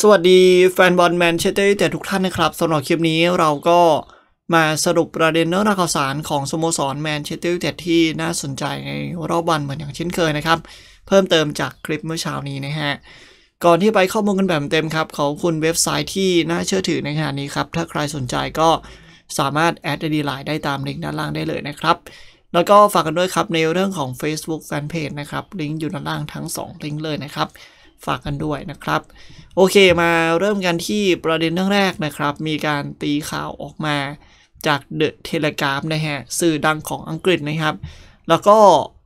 สวัสดีแฟนบอลแมนเชสเตอร์ยูไนเต็ดทุกท่านนะครับสำหรับคลิปนี้เราก็มาสรุปประเด็นเรื่องราวข่าวสารของสโมสรแมนเชสเตอร์ยูไนเต็ดที่น่าสนใจในรอบวันเหมือนอย่างเช่นเคยนะครับ เพิ่มเติมจากคลิปเมื่อเช้านี้นะฮะก่อนที่ไปข้อมูลกันแบบเต็มครับ ขอบคุณเว็บไซต์ที่น่าเชื่อถือในขณะนี้ครับ ถ้าใครสนใจก็สามารถแอดดีไลน์ได้ตามลิงก์ด้านล่างได้เลยนะครับแล้วก็ฝากกันด้วยครับในเรื่องของ Facebook Fanpage นะครับลิงก์อยู่ด้านล่างทั้ง2ลิงก์เลยนะครับฝากกันด้วยนะครับ โอเคมาเริ่มกันที่ประเด็นเรื่องแรกนะครับ มีการตีข่าวออกมาจากเดอะเทเลกราฟนะฮะสื่อดังของอังกฤษนะครับ แล้วก็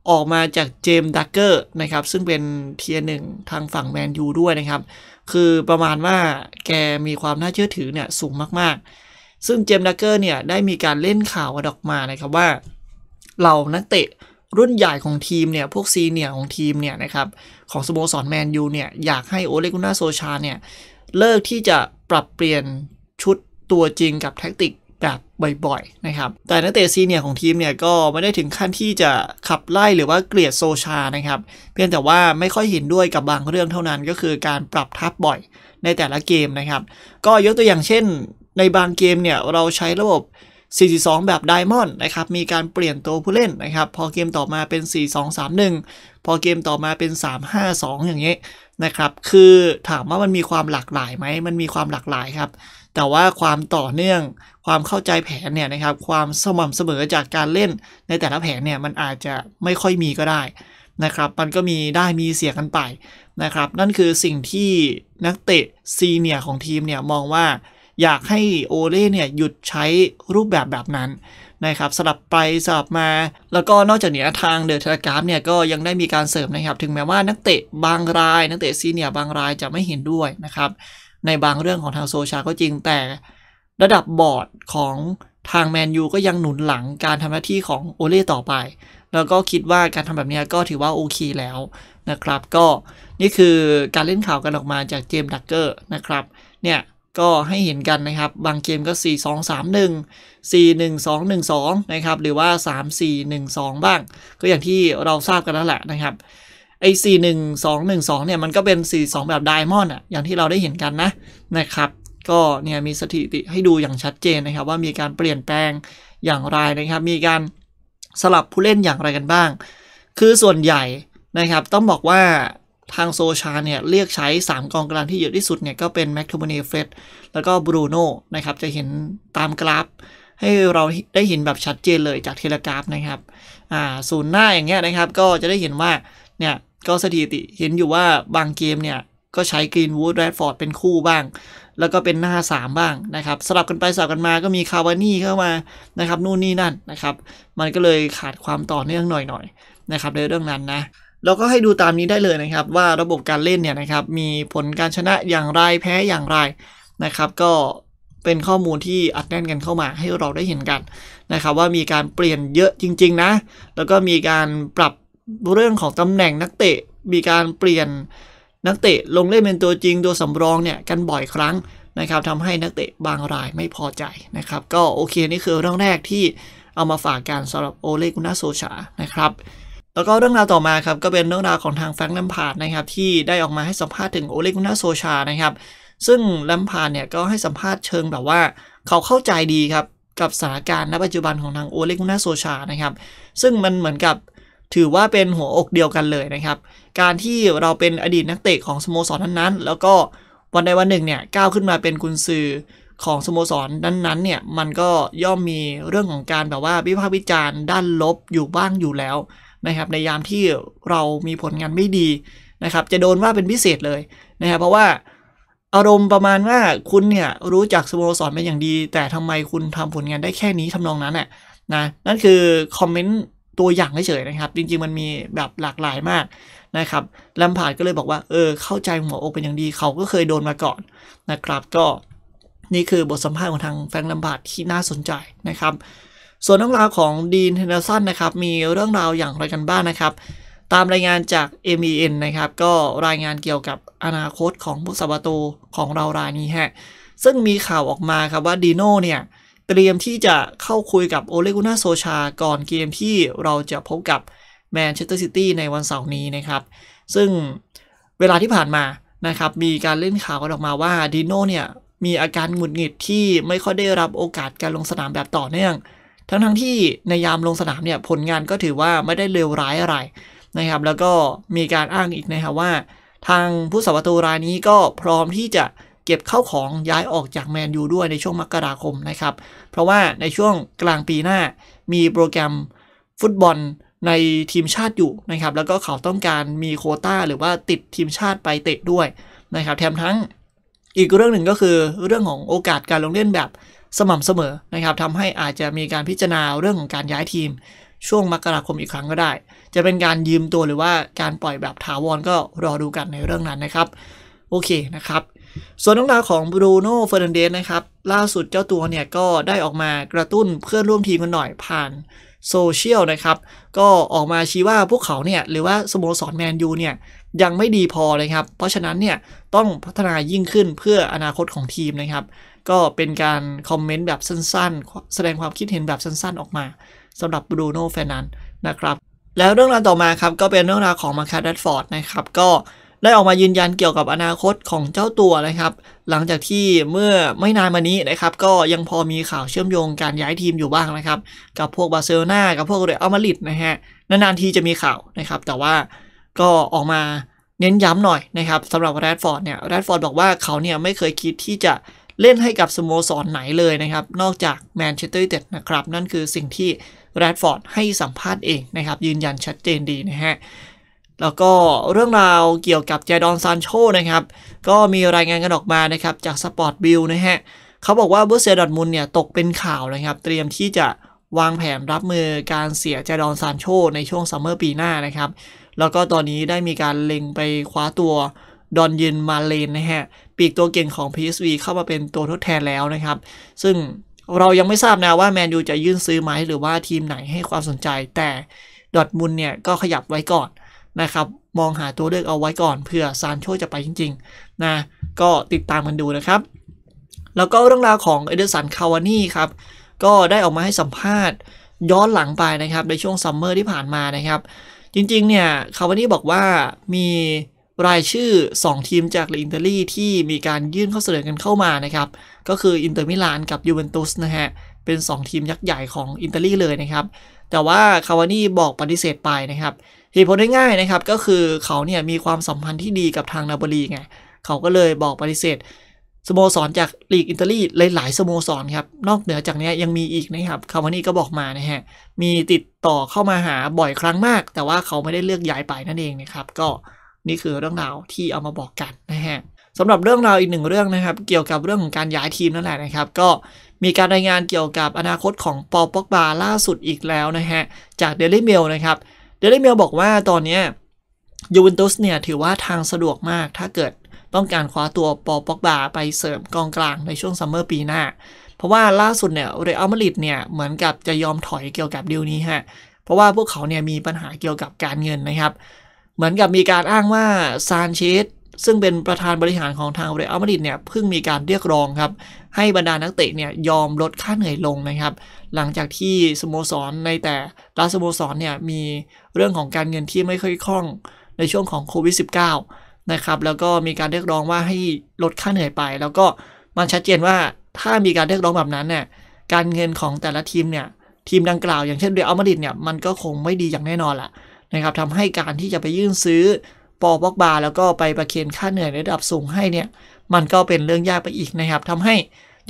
ออกมาจากเจมส์ดักเกอร์นะครับ ซึ่งเป็นเทียหนึ่งทางฝั่งแมนยูด้วยนะครับ คือประมาณว่าแกมีความน่าเชื่อถือเนี่ยสูงมากๆ ซึ่งเจมส์ดักเกอร์เนี่ยได้มีการเล่นข่าวออกมานะครับว่าเหล่านักเตะรุ่นใหญ่ของทีมเนี่ย พวกซีเนียของทีมเนี่ยนะครับ ของสโมสรแมนยูเนี่ยอยากให้โอเลกุน่าโซชาเนี่ยเลิกที่จะปรับเปลี่ยนชุดตัวจริงกับแท็กติกแบบบ่อยๆนะครับ แต่นักเตะซีเนียของทีมเนี่ยก็ไม่ได้ถึงขั้นที่จะขับไล่หรือว่าเกลียดโซชานะครับ เพียงแต่ว่าไม่ค่อยเห็นด้วยกับบางเรื่องเท่านั้นก็คือการปรับทับบ่อยในแต่ละเกมนะครับ ก็ยกตัวอย่างเช่นในบางเกมเนี่ยเราใช้ระบบ4-4-2 แบบไดมอนด์นะครับ มีการเปลี่ยนตัวผู้เล่นนะครับ พอเกมต่อมาเป็น 4-2-3-1 พอเกมต่อมาเป็น 3-5-2 อย่างเงี้ยนะครับ คือถามว่ามันมีความหลากหลายไหม มันมีความหลากหลายครับ แต่ว่าความต่อเนื่อง ความเข้าใจแผนเนี่ยนะครับ ความสม่ำเสมอจากการเล่น ในแต่ละแผนเนี่ย มันอาจจะไม่ค่อยมีก็ได้นะครับ มันก็มีได้มีเสียกันไปนะครับ นั่นคือสิ่งที่นักเตะซีเนียของทีมเนี่ยมองว่าอยากให้โอเล่เนี่ยหยุดใช้รูปแบบแบบนั้นนะครับสลับไปสลับมา แล้วก็นอกจากนี้ทางเดอะทากราฟเนี่ยก็ยังได้มีการเสริมนะครับถึงแม้ว่านักเตะบางราย นักเตะซีเนียบางรายจะไม่เห็นด้วยนะครับ ในบางเรื่องของทางโซชาก็จริงแต่ระดับบอร์ดของทางแมนยูก็ยังหนุนหลังการทำหน้าที่ของโอเล่ต่อไป แล้วก็คิดว่าการทำแบบนี้ก็ถือว่าโอเคแล้วนะครับ ก็นี่คือการเล่นข่าวกันออกมาจากเจมส์ดักเกอร์นะครับเนี่ยก็ให้เห็นกันนะครับบางเกมก็4 2 3 1 4 1 2 1 2 นะครับ หรือว่า 3 4 1 2 บ้าง ก็อย่างที่เราทราบกันแล้วแหละนะครับไอ้4 1 2 1 2 เนี่ยมันก็เป็น 4 2 แบบไดมอนด์อ่ะอย่างที่เราได้เห็นกันนะนะครับ ก็เนี่ยมีสถิติให้ดูอย่างชัดเจนนะครับ ว่ามีการเปลี่ยนแปลงอย่างไรนะครับ มีการสลับผู้เล่นอย่างไรกันบ้าง คือส่วนใหญ่นะครับ ต้องบอกว่าทางโซชาเนี่ยเรียกใช้ 3 กองกลางที่เยอะที่สุดเนี่ยก็เป็นแม็กโทมเนเฟรดแล้วก็บรูโน่นะครับจะเห็นตามกราฟให้เราได้เห็นแบบชัดเจนเลยจากเทเลกราฟนะครับอ่าศูนย์หน้าอย่างเงี้ยนะครับ ก็จะได้เห็นว่าเนี่ยก็สถิติเห็นอยู่ว่าบางเกมเนี่ยก็ใช้กรีนวูดแรดฟอร์ดเป็นคู่บ้าง แล้วก็เป็นหน้า 3 บ้างนะครับสลับกันไปสลับกันมาก็มีคาวานี่เข้ามานะครับนู่นนี่นั่นนะครับ มันก็เลยขาดความต่อเนื่องหน่อยๆนนะครับในเรื่องนั้นนะเราก็ให้ดูตามนี้ได้เลยนะครับ ว่าระบบการเล่นเนี่ยนะครับมีผลการชนะอย่างไรแพ้อย่างไรนะครับก็เป็นข้อมูลที่อัดแน่นกันเข้ามาให้เราได้เห็นกันนะครับ ว่ามีการเปลี่ยนเยอะจริง ๆ นะ แล้วก็มีการปรับเรื่องของตำแหน่งนักเตะ มีการเปลี่ยนนักเตะ ลงเล่นเป็นตัวจริงตัวสำรองเนี่ยกันบ่อยครั้งนะครับทำให้นักเตะบางรายไม่พอใจนะครับ ก็โอเคนี่คือเรื่องแรกที่เอามาฝากกันสำหรับโอเลกุนาโซชานะครับแล้วก็เรื่องราวต่อมาครับก็เป็นเรื่องราวของทางแฟรงค์ลัมพาร์ดนะครับ ที่ได้ออกมาให้สัมภาษณ์ถึงโอเลกุน่าโซชา นะครับ ซึ่งลัมพาร์ดเนี่ยก็ให้สัมภาษณ์เชิงแบบว่า เขาเข้าใจดีครับ กับสถานการณ์ณปัจจุบันของทางโอเลกุน่าโซชานะครับ ซึ่งมันเหมือนกับถือว่าเป็นหัวอกเดียวกันเลยนะครับ การที่เราเป็นอดีตนักเตะของสโมสรนั้น ๆ แล้วก็วันใดวันหนึ่งเนี่ยก้าวขึ้นมาเป็นกุนซือของสโมสรนั้นๆเนี่ยมันก็ย่อมมีเรื่องของการแบบว่าวิพากษ์วิจารณ์ด้านลบอยู่บ้างอยู่แล้วนะครับในยามที่เรามีผลงานไม่ดีนะครับ จะโดนว่าเป็นพิเศษเลยนะครับ เพราะว่าอารมณ์ประมาณว่าคุณเนี่ยรู้จักสโมสรเป็นอย่างดี แต่ทำไมคุณทำผลงานได้แค่นี้ทำนองนั้นน่ะนะนั่นคือคอมเมนต์ตัวอย่างเฉยๆนะครับ จริงๆมันมีแบบหลากหลายมากนะครับลำพาดก็เลยบอกว่า เออเข้าใจหัวอกเป็นอย่างดี เขาก็เคยโดนมาก่อน นะครับก็ นี่คือบทสัมภาษณ์ของทางแฟนงลำพาดที่น่าสนใจนะครับส่วนเรื่องราวของดีนเทนเนอร์สันนะครับ มีเรื่องราวอย่างไรกันบ้างนะครับ ตามรายงานจาก MEN นะครับ ก็รายงานเกี่ยวกับอนาคตของผู้สาประตูของเรารายนี้ฮะ ซึ่งมีข่าวออกมาครับว่าดีโน่เนี่ย เตรียมที่จะเข้าคุยกับโอเลกุน่าโซชา ก่อนเกมที่เราจะพบกับแมนเชสเตอร์ซิตี้ในวันเสาร์นี้นะครับ ซึ่งเวลาที่ผ่านมานะครับ มีการเล่นข่าวกันออกมาว่าดีโน่เนี่ยมีอาการหงุดหงิดที่ไม่ค่อยได้รับโอกาสการลงสนามแบบต่อเนื่องทั้งทั้งที่ในยามลงสนามเนี่ยผลงานก็ถือว่าไม่ได้เลวร้ายอะไรนะครับแล้วก็มีการอ้างอีกนะครับว่า ทางผู้สัปรตูรายนี้ก็พร้อมที่จะเก็บเข้าของย้ายออกจากแมนยูด้วยในช่วงมกราคมนะครับเพราะว่าในช่วงกลางปีหน้า มีโปรแกรมฟุตบอลในทีมชาติอยู่นะครับแล้วก็เขาต้องการมีโคต้า หรือว่าติดทีมชาติไปเตะด้วยนะครับแถมทั้งอีกเรื่องหนึ่งก็คือเรื่องของโอกาสการลงเล่นแบบสม่ำเสมอนะครับทำให้อาจจะมีการพิจารณาเรื่องของการย้ายทีม ช่วงมกราคมอีกครั้งก็ได้ จะเป็นการยืมตัวหรือว่าการปล่อยแบบถาวรก็รอดูกันในเรื่องนั้นนะครับ โอเคนะครับ ส่วนเรื่องราวของบรูโน่เฟอร์นันเดสนะครับ ล่าสุดเจ้าตัวเนี่ยก็ได้ออกมากระตุ้นเพื่อนร่วมทีมกันหน่อยผ่านโซเชียลนะครับก็ออกมาชี้ว่าพวกเขาเนี่ยหรือว่าสโมสรแมนยูเนี่ยยังไม่ดีพอเลยครับ เพราะฉะนั้นเนี่ย ต้องพัฒนายิ่งขึ้นเพื่ออนาคตของทีมนะครับ ก็เป็นการคอมเมนต์แบบสั้นๆ แสดงความคิดเห็นแบบสั้นๆ ออกมาสำหรับบรูโน่เฟนันนะครับ แล้วเรื่องราวต่อมาครับ ก็เป็นเรื่องราวของมาคาดัตฟอร์ดนะครับ ก็ได้ออกมายืนยันเกี่ยวกับอนาคตของเจ้าตัวนะครับ หลังจากที่เมื่อไม่นานมานี้นะครับก็ยังพอมีข่าวเชื่อมโยงการย้ายทีมอยู่บ้างนะครับ กับพวกบาร์เซโลนากับพวกเรอัลมาดริดนะฮะ นานๆทีจะมีข่าวนะครับแต่ว่าก็ออกมาเน้นย้ำหน่อยนะครับสำหรับแรดฟอร์ดเนี่ยแรดฟอร์ดบอกว่าเขาเนี่ยไม่เคยคิดที่จะเล่นให้กับสโมสรไหนเลยนะครับ นอกจากแมนเชสเตอร์ยูไนเต็ดนะครับ นั่นคือสิ่งที่แรดฟอร์ดให้สัมภาษณ์เองนะครับ ยืนยันชัดเจนดีนะฮะ แล้วก็เรื่องราวเกี่ยวกับเจดอนซานโชนะครับ ก็มีรายงานกันออกมานะครับจากสปอร์ตบิลนะฮะ เขาบอกว่าเบอร์เซียดอทมุลเนี่ยตกเป็นข่าวนะครับ เตรียมที่จะวางแผนรับมือการเสียเจดอนซานโชในช่วงซัมเมอร์ปีหน้านะครับแล้วก็ตอนนี้ได้มีการเล็งไปคว้าตัวดอนเย็นมาเลนนะฮะปีกตัวเก่งของ PSV เข้ามาเป็นตัวทดแทนแล้วนะครับ ซึ่งเรายังไม่ทราบนะว่าแมนยูจะยื่นซื้อไหมหรือว่าทีมไหนให้ความสนใจแต่ดอทมุลเนี่ยก็ขยับไว้ก่อนนะครับ มองหาตัวเลือกเอาไว้ก่อนเผื่อซานโชจะไปจริงๆนะก็ติดตามกันดูนะครับ แล้วก็เรื่องราวของเอเดสันคาวานี่ครับก็ได้ออกมาให้สัมภาษณ์ ย้อนหลังไปนะครับ ในช่วงซัมเมอร์ที่ผ่านมานะครับจริงๆ เนี่ย คาวานี่บอกว่ามีรายชื่อ 2 ทีมจากลีตอิตลีที่มีการยื่นข้อเสนอกันเข้ามานะครับ ก็คืออินเตอร์มิลานกับยูเวนตุสนะฮะ เป็น 2 ทีมยักษ์ใหญ่ของอินเต์ลีเลยนะครับ แต่ว่าคาวานี่บอกปฏิเสธไปนะครับ เหตุผลง่ายๆนะครับ ก็คือเขาเนี่ยมีความสัมพันธ์ที่ดีกับทางนาบรีไงเขาก็เลยบอกปฏิเสธสโมสร จากลีก อิตาลีหลาย ๆ สโมสร ครับ นอกเหนือจากนี้ยังมีอีกนะครับคาวานี่ก็บอกมานะฮะมีติดต่อเข้ามาหาบ่อยครั้งมาก แต่ว่าเขาไม่ได้เลือกย้ายไปนั่นเองนะครับก็นี่คือเรื่องราวที่เอามาบอกกันนะฮะสำหรับเรื่องราวอีกหนึ่งเรื่องนะครับเกี่ยวกับเรื่องของการย้ายทีมนั่นแหละนะครับก็มีการรายงานเกี่ยวกับอนาคตของปอปอกบาล่าสุดอีกแล้วนะฮะจากเดลี่เมลนะครับเดลี่เมลบอกว่าตอนนี้ยูเวนตุสเนี่ยถือว่าทางสะดวกมากถ้าเกิดต้องการคว้าตัวปอปอกบาไปเสริมกองกลางในช่วงซัมเมอร์ปีหน้า เพราะว่าล่าสุดเนี่ยเรอัลมาดริดเนี่ยเหมือนกับจะยอมถอยเกี่ยวกับดีลนี้ฮะ เพราะว่าพวกเขาเนี่ยมีปัญหาเกี่ยวกับการเงินนะครับ เหมือนกับมีการอ้างว่าซานเชสซึ่งเป็นประธานบริหารของทางเรอัลมาดริดเนี่ยเพิ่งมีการเรียกร้องครับให้บรรดานักเตะเนี่ยยอมลดค่าเหนื่อยลงนะครับ หลังจากที่สโมสรในแต่ละสโมสรเนี่ยมีเรื่องของการเงินที่ไม่ค่อยคล่องในช่วงของโควิด -19 นะครับแล้วก็มีการเรียกร้องว่าให้ลดค่าเหนื่อยไป แล้วก็มันชัดเจนว่าถ้ามีการเรียกร้องแบบนั้นเนี่ยการเงินของแต่ละทีมเนี่ยทีมดังกล่าวอย่างเช่นเรอัลมาดริดเนี่ยมันก็คงไม่ดีอย่างแน่นอนละนะครับทำให้การที่จะไปยื่นซื้อปอบอกบา แล้วก็ไปประเคนค่าเหนื่อยระดับสูงให้เนี่ย มันก็เป็นเรื่องยากไปอีกนะครับทำให้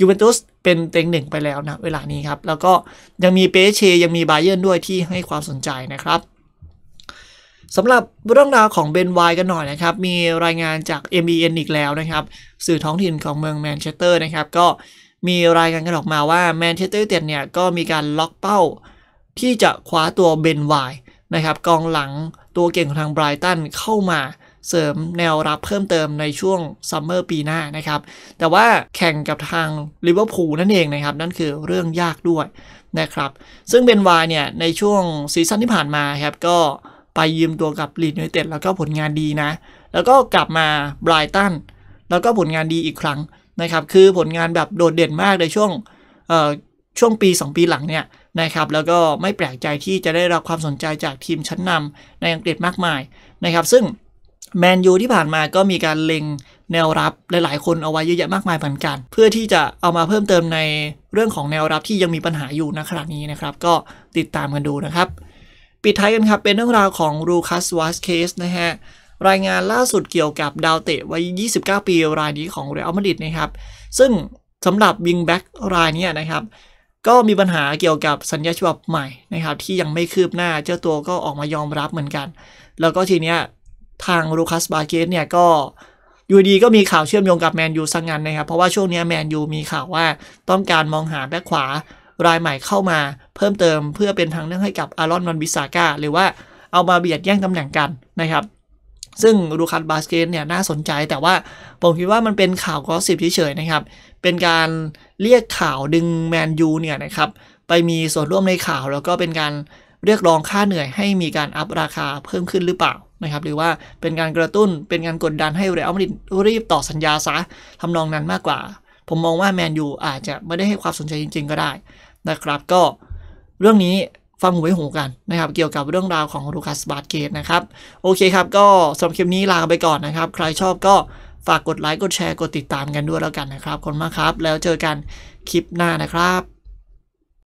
ยูเวนตุสเป็นเต็งหนึ่งไปแล้วนะเวลานี้ครับแล้วก็ยังมีเปเชยังมีบาเย์ด้วยที่ให้ความสนใจนะครับสำหรับเรื่องราวของเบนไวกันหน่อยนะครับ มีรายงานจาก MEN อีกแล้วนะครับ สื่อท้องถิ่นของเมืองแมนเชสเตอร์นะครับ ก็มีรายงานกันออกมาว่าแมนเชสเตอร์เต็ดเนี่ย ก็มีการล็อกเป้าที่จะคว้าตัวเบนไวนะครับกองหลังตัวเก่งของทางไบรตันเข้ามาเสริมแนวรับเพิ่มเติมในช่วงซัมเมอร์ปีหน้านะครับ แต่ว่าแข่งกับทางลิเวอร์พูลนั่นเองนะครับนั่นคือเรื่องยากด้วยนะครับ ซึ่งเบนวายเนี่ยในช่วงซีซั่นที่ผ่านมาครับก็ไปยืมตัวกับลีดเูไนเต็ดแล้วก็ผลงานดีนะ แล้วก็กลับมาไบรตันแล้วก็ผลงานดีอีกครั้งนะครับ คือผลงานแบบโดดเด่นมากในช่วงช่วงปี 2 ปีหลังเนี่ยนะครับ แล้วก็ไม่แปลกใจที่จะได้รับความสนใจจากทีมชั้นนำในอังกฤษมากมายนะครับ ซึ่งแมนยูที่ผ่านมาก็มีการเล็งแนวรับหลายๆคนเอาไว้เยอะแยะมากมายเหมือนกัน เพื่อที่จะเอามาเพิ่มเติมในเรื่องของแนวรับที่ยังมีปัญหาอยู่ณขณะนี้นะครับ ก็ติดตามกันดูนะครับปิดท้ายกันครับ เป็นเรื่องราวของรูคัสวาสเคสนะฮะ รายงานล่าสุดเกี่ยวกับ ดาวเตะวัย 29 ปี รายนี้ของเรอัลมาดริดนะครับ ซึ่งสำหรับวิงแบ็กรายนี้นะครับ ก็มีปัญหาเกี่ยวกับสัญญาฉบับใหม่นะครับ ที่ยังไม่คืบหน้าเจ้าตัวก็ออกมายอมรับเหมือนกัน แล้วก็ทีเนี้ยทางรูคัสบาเกสเนี่ยก็อยู่ดีก็มีข่าวเชื่อมโยงกับแมนยูสังงานนะครับเพราะว่าช่วงนี้แมนยูมีข่าวว่าต้องการมองหาแบ็กขวารายใหม่เข้ามาเพิ่มเติมเพื่อเป็นทางเลือกให้กับอารอนวันบิสาก้าหรือว่าเอามาเบียดแย่งตำแหน่งกันนะครับ ซึ่งดูคันบาสเกตเนี่ยน่าสนใจแต่ว่าผมคิดว่ามันเป็นข่าวก็สิบเฉยๆนะครับ เป็นการเรียกข่าวดึงแมนยูเนี่ยนะครับ ไปมีส่วนร่วมในข่าวแล้วก็เป็นการเรียกร้องค่าเหนื่อยให้มีการอัพราคาเพิ่มขึ้นหรือเปล่านะครับหรือว่าเป็นการกระตุ้นเป็นการกดดันให้เรอัลมาดริดรีบต่อสัญญาซะทำนองนั้นมากกว่า ผมมองว่าแมนยูอาจจะไม่ได้ให้ความสนใจจริงๆ ก็ได้นะครับก็เรื่องนี้ฟังหูไว้หูกันนะครับ เกี่ยวกับเรื่องราวของลูคัสบาร์เกตนะครับโอเคครับ ก็สำหรับคลิปนี้ลาไปก่อนนะครับ ใครชอบก็ฝากกดไลค์กดแชร์กดติดตามกันด้วยแล้วกันนะครับขอบคุณมากครับแล้วเจอกันคลิปหน้านะครับ